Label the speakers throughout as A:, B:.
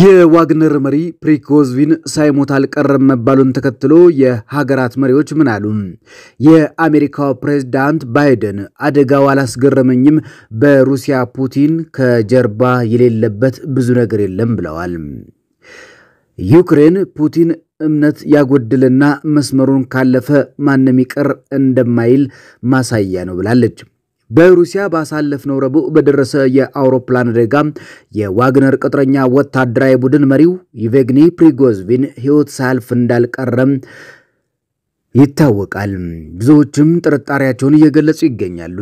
A: የዋግነር መሪ ፕሪኮዝቪን ሳይሞት አልቀረም መባሉን ተከትሎ የሀገራት መሪዎች ምን አሉ? የአሜሪካው ፕሬዝዳንት ባይደን አደጋው አላስገረመኝም፣ በሩሲያ ፑቲን ከጀርባ የሌለበት ብዙ ነገር የለም ብለዋል። ዩክሬን ፑቲን እምነት ያጎድልና መስመሩን ካለፈ ማንም ይቅር እንደማይል ማሳያ ነው ብላለች። በሩሲያ ባሳለፍነው ረቡዕ በደረሰ የአውሮፕላን አደጋ የዋግነር ቅጥረኛ ወታደራዊ ቡድን መሪው ይቬግኒ ፕሪጎዝቪን ሕይወት ሳያልፍ እንዳልቀረም ይታወቃል። ብዙዎችም ጥርጣሬያቸውን እየገለጹ ይገኛሉ።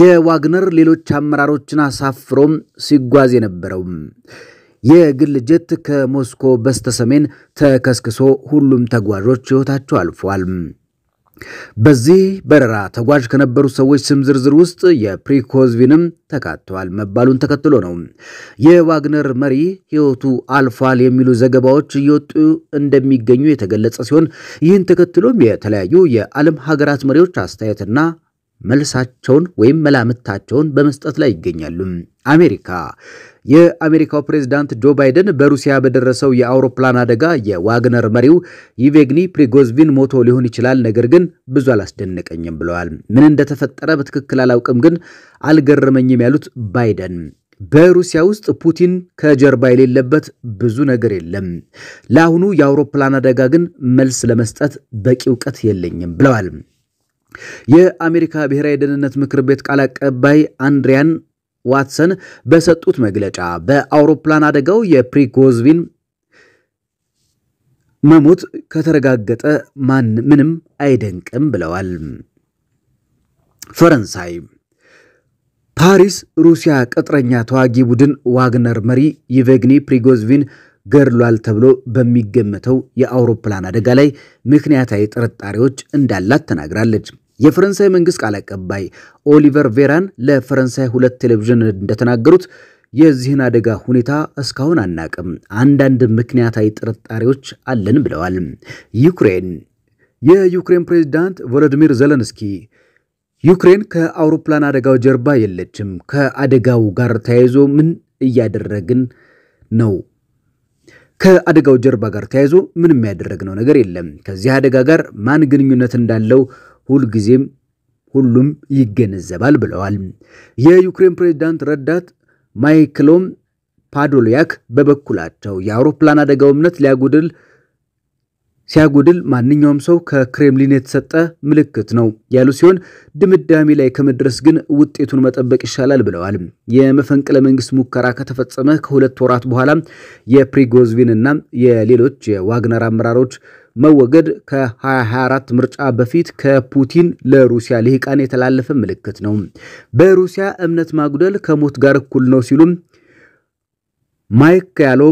A: የዋግነር ሌሎች አመራሮችን አሳፍሮም ሲጓዝ የነበረው የግል ጀት ከሞስኮ በስተሰሜን ተከስክሶ ሁሉም ተጓዦች ሕይወታቸው አልፏል። በዚህ በረራ ተጓዥ ከነበሩ ሰዎች ስም ዝርዝር ውስጥ የፕሪኮዝቪንም ተካተዋል መባሉን ተከትሎ ነው የዋግነር መሪ ሕይወቱ አልፏል የሚሉ ዘገባዎች እየወጡ እንደሚገኙ የተገለጸ ሲሆን ይህን ተከትሎም የተለያዩ የዓለም ሀገራት መሪዎች አስተያየትና መልሳቸውን ወይም መላምታቸውን በመስጠት ላይ ይገኛሉ። አሜሪካ የአሜሪካው ፕሬዝዳንት ጆ ባይደን በሩሲያ በደረሰው የአውሮፕላን አደጋ የዋግነር መሪው ይቬግኒ ፕሪጎዝቪን ሞቶ ሊሆን ይችላል፣ ነገር ግን ብዙ አላስደነቀኝም ብለዋል። ምን እንደተፈጠረ በትክክል አላውቅም፣ ግን አልገረመኝም ያሉት ባይደን በሩሲያ ውስጥ ፑቲን ከጀርባ የሌለበት ብዙ ነገር የለም። ለአሁኑ የአውሮፕላን አደጋ ግን መልስ ለመስጠት በቂ እውቀት የለኝም ብለዋል። የአሜሪካ ብሔራዊ ደህንነት ምክር ቤት ቃል አቀባይ አንድሪያን ዋትሰን በሰጡት መግለጫ በአውሮፕላን አደጋው የፕሪጎዝቪን መሞት ከተረጋገጠ ማን ምንም አይደንቅም ብለዋል። ፈረንሳይ ፓሪስ ሩሲያ ቅጥረኛ ተዋጊ ቡድን ዋግነር መሪ ይቬግኒ ፕሪጎዝቪን ገድሏል ተብሎ በሚገመተው የአውሮፕላን አደጋ ላይ ምክንያታዊ ጥርጣሬዎች እንዳላት ተናግራለች። የፈረንሳይ መንግስት ቃል አቀባይ ኦሊቨር ቬራን ለፈረንሳይ ሁለት ቴሌቪዥን እንደተናገሩት የዚህን አደጋ ሁኔታ እስካሁን አናቅም፣ አንዳንድ ምክንያታዊ ጥርጣሬዎች አለን ብለዋል። ዩክሬን የዩክሬን ፕሬዝዳንት ቮሎዲሚር ዘለንስኪ ዩክሬን ከአውሮፕላን አደጋው ጀርባ የለችም፣ ከአደጋው ጋር ተያይዞ ምን እያደረግን ነው ከአደጋው ጀርባ ጋር ተያይዞ ምንም ያደረግነው ነገር የለም። ከዚህ አደጋ ጋር ማን ግንኙነት እንዳለው ሁልጊዜም ሁሉም ይገነዘባል ብለዋል። የዩክሬን ፕሬዝዳንት ረዳት ማይክሎም ፓዶሊያክ በበኩላቸው የአውሮፕላን አደጋው እምነት ሊያጎድል ሲያጎድል ማንኛውም ሰው ከክሬምሊን የተሰጠ ምልክት ነው ያሉ ሲሆን ድምዳሜ ላይ ከመድረስ ግን ውጤቱን መጠበቅ ይሻላል ብለዋል። የመፈንቅለ መንግስት ሙከራ ከተፈጸመ ከሁለት ወራት በኋላ የፕሪጎዝቪን እና የሌሎች የዋግነር አመራሮች መወገድ ከ2024 ምርጫ በፊት ከፑቲን ለሩሲያ ልሂቃን የተላለፈ ምልክት ነው። በሩሲያ እምነት ማጉደል ከሞት ጋር እኩል ነው ሲሉም ማይክ ያሎ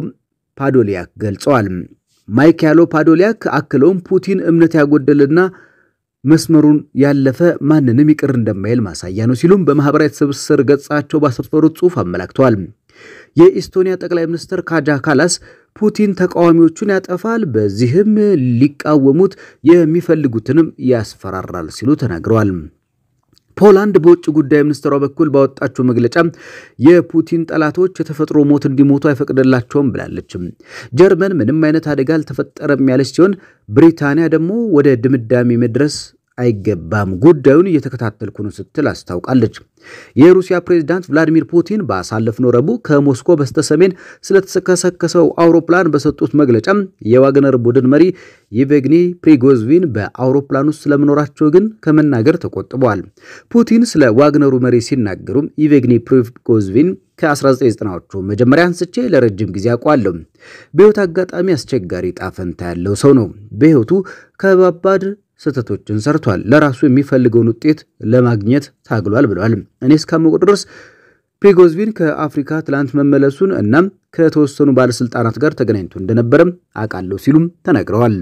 A: ፓዶሊያክ ገልጸዋል። ማይክ ያሎ ፓዶሊያክ አክለውም ፑቲን እምነት ያጎደልና መስመሩን ያለፈ ማንንም ይቅር እንደማይል ማሳያ ነው ሲሉም በማህበራዊ ትስስር ገጻቸው ባሰፈሩት ጽሑፍ አመላክተዋል። የኢስቶኒያ ጠቅላይ ሚኒስትር ካጃ ካላስ ፑቲን ተቃዋሚዎቹን ያጠፋል፣ በዚህም ሊቃወሙት የሚፈልጉትንም ያስፈራራል ሲሉ ተናግረዋል። ፖላንድ በውጭ ጉዳይ ሚኒስትሯ በኩል ባወጣችው መግለጫ የፑቲን ጠላቶች የተፈጥሮ ሞት እንዲሞቱ አይፈቅድላቸውም ብላለች። ጀርመን ምንም አይነት አደጋ አልተፈጠረም ያለች ሲሆን ብሪታንያ ደግሞ ወደ ድምዳሜ መድረስ አይገባም፣ ጉዳዩን እየተከታተልኩ ነው ስትል አስታውቃለች። የሩሲያ ፕሬዝዳንት ቭላዲሚር ፑቲን ባሳለፍነው ረቡዕ ከሞስኮ በስተሰሜን ስለተከሰከሰው አውሮፕላን በሰጡት መግለጫም የዋግነር ቡድን መሪ የቬግኒ ፕሪጎዝቪን በአውሮፕላን ውስጥ ስለመኖራቸው ግን ከመናገር ተቆጥበዋል። ፑቲን ስለ ዋግነሩ መሪ ሲናገሩም የቬግኒ ፕሪጎዝቪን ከ1990ዎቹ መጀመሪያ አንስቼ ለረጅም ጊዜ አውቀዋለሁ። በሕይወት አጋጣሚ አስቸጋሪ ጣፈንታ ያለው ሰው ነው። በሕይወቱ ከባባድ ስህተቶችን ሰርቷል። ለራሱ የሚፈልገውን ውጤት ለማግኘት ታግሏል ብለዋል። እኔ እስካመቁ ድረስ ፕሪጎዝቪን ከአፍሪካ ትላንት መመለሱን እናም ከተወሰኑ ባለስልጣናት ጋር ተገናኝቶ እንደነበረም አውቃለሁ ሲሉም ተናግረዋል።